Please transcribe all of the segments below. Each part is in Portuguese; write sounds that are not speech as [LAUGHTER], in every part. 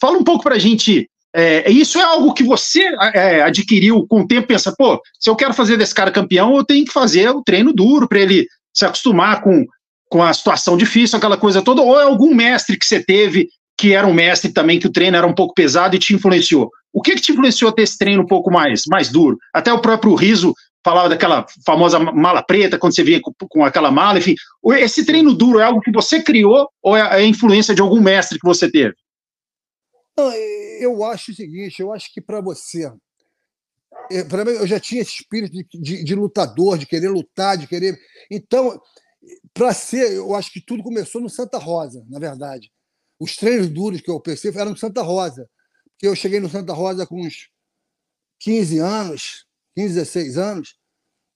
Fala um pouco para a gente. É, é, isso é algo que você é, adquiriu com o tempo, pensa, pô, se eu quero fazer desse cara campeão, eu tenho que fazer o um treino duro para ele se acostumar com, com a situação difícil, aquela coisa toda, ou é algum mestre que você teve que era um mestre também, que o treino era um pouco pesado e te influenciou. O que, que te influenciou a ter esse treino um pouco mais, mais duro? Até o próprio Riso falava daquela famosa mala preta, quando você vinha com, com, aquela mala, enfim. Esse treino duro é algo que você criou ou é a é influência de algum mestre que você teve? eu acho o seguinte, eu acho que para você, eh, para mim, eu já tinha esse espírito de, de, de, lutador, de querer lutar, de querer. Então, para ser, eu acho que tudo começou no Santa Rosa, na verdade. Os treinos duros que eu percebi eram no Santa Rosa. Porque eu cheguei no Santa Rosa com uns 15 anos, 15, 16 anos,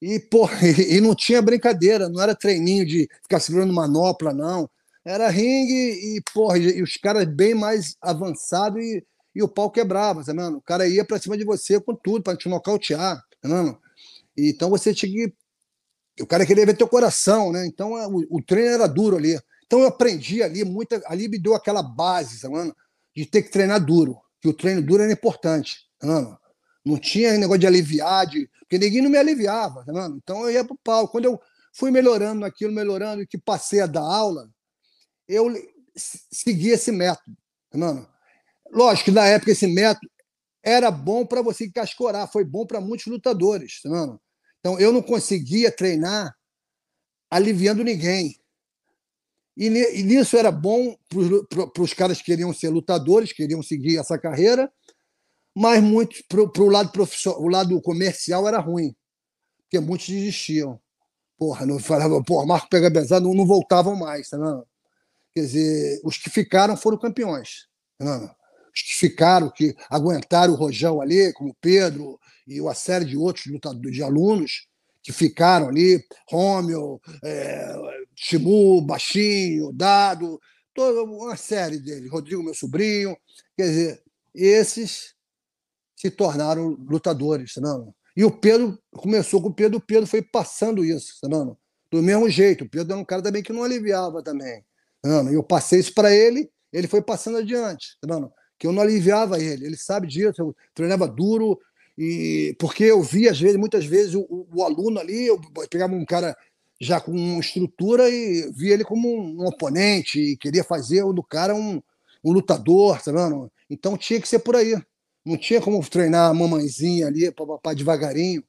e, pô, [LAUGHS] e não tinha brincadeira, não era treininho de ficar segurando manopla, não. Era ringue e, porra, e os caras bem mais avançados e, e o pau quebrava, sabe tá mano? O cara ia pra cima de você com tudo, pra te nocautear, tá Então você tinha que. O cara queria ver teu coração, né? Então é, o, o treino era duro ali. Então eu aprendi ali, muita, ali me deu aquela base, tá De ter que treinar duro, que o treino duro era importante, tá Não tinha negócio de aliviar, de, porque ninguém não me aliviava, tá Então eu ia pro pau. Quando eu fui melhorando naquilo, melhorando, e que passei a dar aula, eu segui esse método. Mano, lógico que na época esse método era bom para você cascorar, foi bom para muitos lutadores. Mano. Então eu não conseguia treinar aliviando ninguém. E, e nisso era bom para os caras que queriam ser lutadores, queriam seguir essa carreira, mas muitos para o lado profissional, o lado comercial era ruim, porque muitos desistiam. Porra, não falava, porra, Marco pega pesado, não, não voltavam mais, tá vendo? Quer dizer, os que ficaram foram campeões. Não, os que ficaram, que aguentaram o Rojão ali, como o Pedro e uma série de outros lutadores, de alunos que ficaram ali, Rômio, é, Chimu, Baixinho, Dado, toda uma série deles, Rodrigo, meu sobrinho, quer dizer, esses se tornaram lutadores, não? E o Pedro começou com o Pedro, o Pedro foi passando isso, não? Do mesmo jeito, o Pedro era um cara também que não aliviava também. Tá eu passei isso para ele, ele foi passando adiante, tá que eu não aliviava ele, ele sabe disso, eu treinava duro, e porque eu via às vezes, muitas vezes, o, o, aluno ali, eu pegava um cara já com uma estrutura e via ele como um, um oponente e queria fazer do cara um, um lutador, tá Então tinha que ser por aí. Não tinha como treinar a mamãezinha ali, papapá, devagarinho.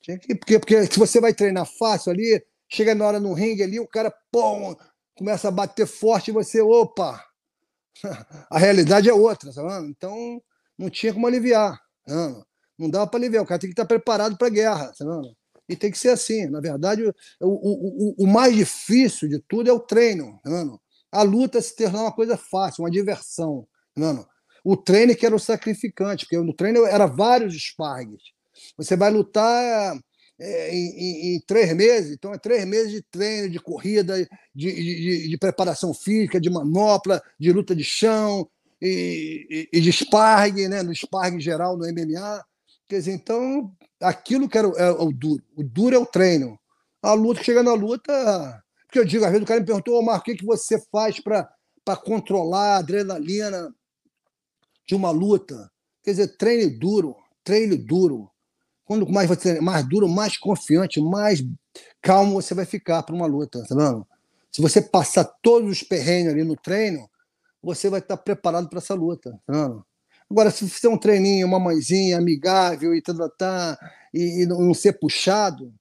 Tinha que, porque, porque se você vai treinar fácil ali, chega na hora no ringue ali, o cara, pô, começa a bater forte e você, opa, [LAUGHS] a realidade é outra, sabe? Tá então não tinha como aliviar, tá não não dá para aliviar, o cara tem que estar tá preparado para a guerra, sabe? E tem que ser assim. Na verdade, o, o, o, o mais difícil de tudo é o treino. A luta se tornou uma coisa fácil, uma diversão. Sabe? O treino que era o sacrificante, porque no treino era vários espargues. Você vai lutar é, em, em, três meses. Então, é três meses de treino, de corrida, de, de, de preparação física, de manopla, de luta de chão e, e, e de sparring, né? no sparring geral, no MMA. Quer dizer, então, aquilo que era, é, é o duro. O duro é o treino. A luta, chega na luta. Porque eu digo, às vezes o cara me perguntou, oh, Marco, o que, que você faz para controlar a adrenalina de uma luta? Quer dizer, treino duro, treino duro quando mais você mais duro, mais confiante, mais calmo você vai ficar para uma luta, tá vendo? Se você passar todos os perrengues ali no treino, você vai estar tá preparado para essa luta, tá vendo? Agora, se fizer é um treininho, uma mãezinha amigável e tal, tá, tá, tá, e, e não ser puxado,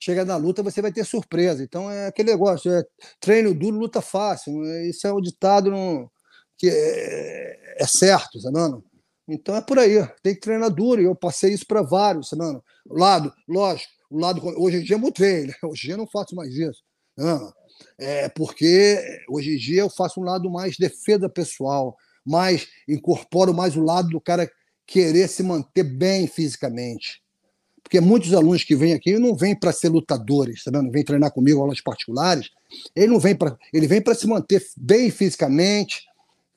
chegar na luta você vai ter surpresa. Então é aquele negócio, é treino duro, luta fácil. Isso é um ditado no... que é, é certo, tá vendo? Então é por aí, tem que treinar duro, e eu passei isso para vários, mano. lado, lógico, o lado. Hoje em dia eu é mudei, né? [LAUGHS] hoje em dia eu não faço mais isso. Não. É porque hoje em dia eu faço um lado mais defesa pessoal, mais incorporo mais o lado do cara querer se manter bem fisicamente. Porque muitos alunos que vêm aqui não vêm para ser lutadores, tá vendo? Vêm treinar comigo aulas particulares. Ele não vem para, ele vem para se manter bem fisicamente,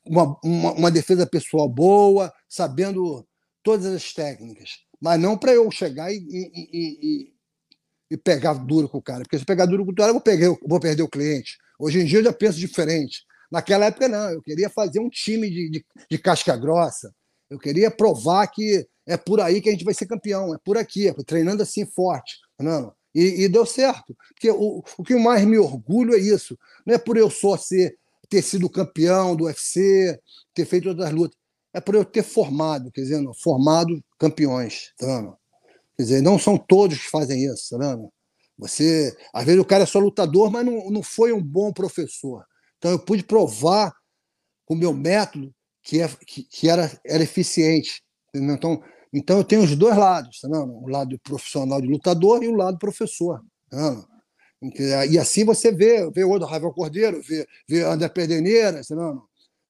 uma, uma, uma defesa pessoal boa, sabendo todas as técnicas. Mas não para eu chegar e, e, e, e, pegar duro com o cara. Porque se eu pegar duro com o cara, eu vou, pegar, eu vou perder o cliente. Hoje em dia eu já penso diferente. Naquela época, não. Eu queria fazer um time de, de, de casca grossa. Eu queria provar que é por aí que a gente vai ser campeão. É por aqui. treinando assim forte. Não, e, e, deu certo. Porque o, o que mais me orgulho é isso. Não é por eu só ser ter sido campeão do UFC, ter feito outras lutas. É por eu ter formado, quer dizer, formado campeões, tá Quer dizer, não são todos que fazem isso, tá Você, às vezes o cara é só lutador, mas não, não foi um bom professor. Então eu pude provar com o meu método que, é, que, que era, era eficiente. Então, então eu tenho os dois lados, tá vendo? o lado profissional de lutador e o lado professor. Tá e assim você vê, vê o do Ravel Cordeiro, vê, vê André Perdeneira,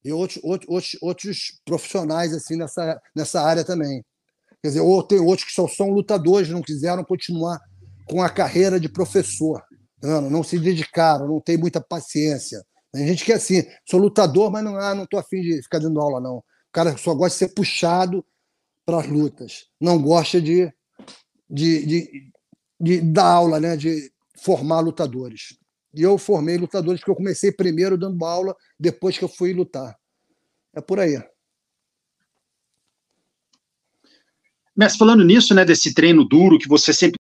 e outros, outros, outros profissionais assim nessa, nessa área também. Quer dizer, ou tem outros que só são lutadores, não quiseram continuar com a carreira de professor, tá não, não se dedicaram, não tem muita paciência. Tem gente que é assim, sou lutador, mas não ah, não estou afim de ficar dando aula, não. O cara só gosta de ser puxado para as lutas, não gosta de, de, de, de, dar aula, né? de formar lutadores. E eu formei lutadores porque eu comecei primeiro dando aula, depois que eu fui lutar. É por aí. Mas falando nisso, né, desse treino duro que você sempre